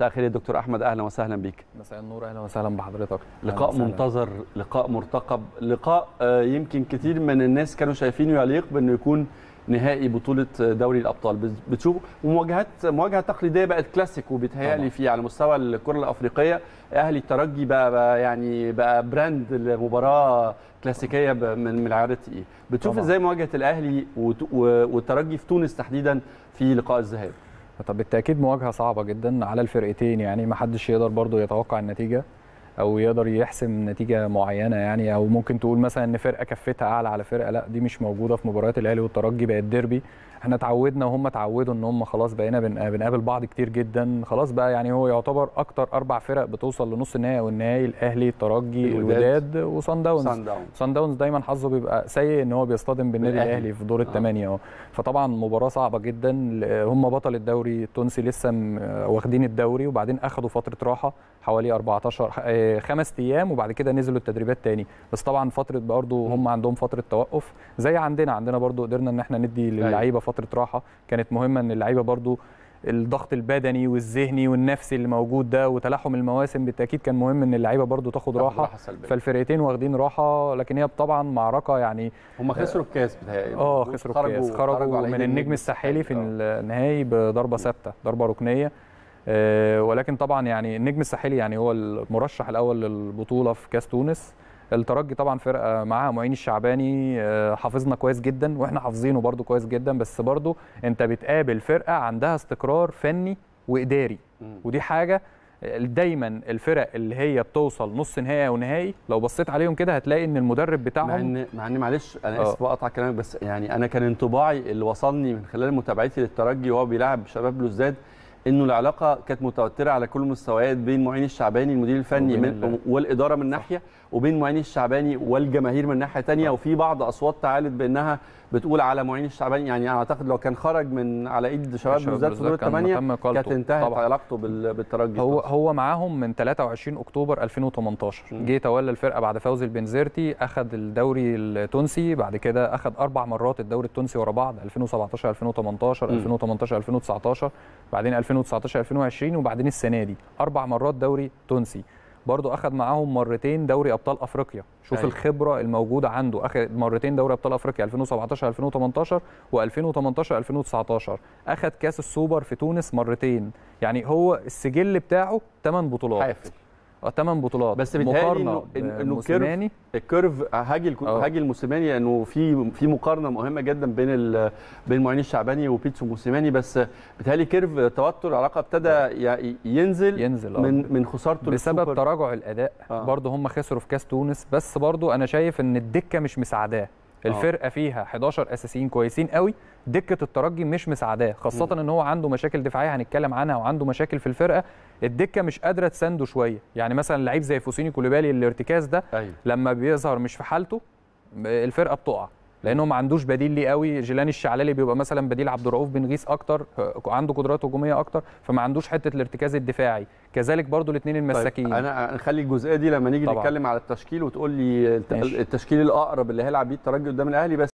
مساء الخير يا دكتور احمد اهلا وسهلا بيك مساء النور اهلا وسهلا بحضرتك لقاء منتظر لقاء مرتقب لقاء آه، يمكن كثير من الناس كانوا شايفينه يليق بانه يكون نهائي بطوله آه، دوري الابطال بتشوف ومواجهات مواجهه تقليديه بقت كلاسيك وبتهيالي في على مستوى الكره الافريقيه اهلي الترجي بقى, بقى يعني بقى براند لمباراه كلاسيكيه من العيار الثقيل بتشوف ازاي مواجهه الاهلي والترجي في تونس تحديدا في لقاء الذهاب فطب بالتاكيد مواجهه صعبه جدا على الفرقتين يعني ما حدش يقدر برضه يتوقع النتيجه او يقدر يحسم نتيجه معينه يعني او ممكن تقول مثلا ان فرقه كفتها اعلى على فرقه لا دي مش موجوده في مباريات الاهلي والترجي بقت ديربي احنا اتعودنا وهم اتعودوا ان هم خلاص بقينا بنقابل بعض كتير جدا خلاص بقى يعني هو يعتبر اكتر اربع فرق بتوصل لنص النهائي او النهائي الاهلي الترجي الوداد وصن داونز صن داونز دايما حظه بيبقى سيء ان هو بيصطدم بالنادي الاهلي في دور آه. الثمانيه اهو فطبعا مباراه صعبه جدا هم بطل الدوري التونسي لسه واخدين الدوري وبعدين اخذوا فتره راحه حوالي 14 خمس ايام وبعد كده نزلوا التدريبات تاني بس طبعا فتره برضه هم عندهم فتره توقف زي عندنا عندنا برضه قدرنا ان احنا ندي أيوه. للعيبه فتره راحه كانت مهمه ان اللعيبه برضه الضغط البدني والذهني والنفسي اللي موجود ده وتلاحم المواسم بالتاكيد كان مهم ان اللعيبه برضو تاخد راحه, فالفرقتين واخدين راحه لكن هي طبعا معركه يعني هم خسروا الكاس بتهيألي اه خسروا الكاس خرجوا, خرجوا من النجم الساحلي في النهائي بضربه آه. ثابته ضربه ركنيه آه، ولكن طبعا يعني النجم الساحلي يعني هو المرشح الاول للبطوله في كاس تونس الترجي طبعا فرقه معاها معين الشعباني آه، حافظنا كويس جدا واحنا حافظينه برده كويس جدا بس برده انت بتقابل فرقه عندها استقرار فني واداري ودي حاجه دايما الفرق اللي هي بتوصل نص نهائي او نهائي لو بصيت عليهم كده هتلاقي ان المدرب بتاعهم مع ان مع ان معلش انا اسف آه. بقطع كلامك بس يعني انا كان انطباعي اللي وصلني من خلال متابعتي للترجي وهو بيلعب شباب بلوزداد انه العلاقه كانت متوتره على كل المستويات بين معين الشعباني المدير الفني من والاداره من ناحيه وبين معين الشعباني والجماهير من ناحيه ثانيه وفي بعض اصوات تعالت بانها بتقول على معين الشعباني يعني انا اعتقد لو كان خرج من على ايد شباب بلوزداد في دور الثمانيه كانت انتهت علاقته بالترجي هو طبعا. هو معاهم من 23 اكتوبر 2018 جه تولى الفرقه بعد فوز البنزرتي اخذ الدوري التونسي بعد كده اخذ اربع مرات الدوري التونسي ورا بعض 2017 2018 م. 2018 2019 بعدين 2019 2020 وبعدين السنه دي اربع مرات دوري تونسي برضو اخذ معاهم مرتين دوري ابطال افريقيا شوف أيوة. الخبره الموجوده عنده اخذ مرتين دوري ابطال افريقيا 2017 2018 و2018 2019 اخذ كاس السوبر في تونس مرتين يعني هو السجل بتاعه 8 بطولات حافل. 8 آه، بطولات بس مقارنه انه الكيرف الكيرف هاجي آه. هاجي الموسيماني لانه يعني في في مقارنه مهمه جدا بين بين معين الشعباني وبيتسو موسيماني بس بتهيألي كيرف توتر علاقه ابتدى ينزل ينزل أوه. من من خسارته بسبب تراجع الاداء آه. برضه هم خسروا في كاس تونس بس برضه انا شايف ان الدكه مش مساعداه اه. الفرقه فيها 11 اساسيين كويسين قوي دكه الترجي مش مساعداه خاصه ان هو عنده مشاكل دفاعيه هنتكلم عنها وعنده مشاكل في الفرقه الدكه مش قادره تسنده شويه يعني مثلا لعيب زي فوسيني كوليبالي الارتكاز ده أيوه. لما بيظهر مش في حالته الفرقه بتقع لانه ما عندوش بديل ليه قوي جيلاني الشعلالي بيبقى مثلا بديل عبد الرؤوف بن غيث اكتر آه، عنده قدرات هجوميه اكتر فما عندوش حته الارتكاز الدفاعي كذلك برضو الاثنين طيب، المساكين طيب انا نخلي الجزئيه دي لما نيجي طبعا. نتكلم على التشكيل وتقول لي التشكيل الاقرب اللي هيلعب بيه الترجي قدام الاهلي بس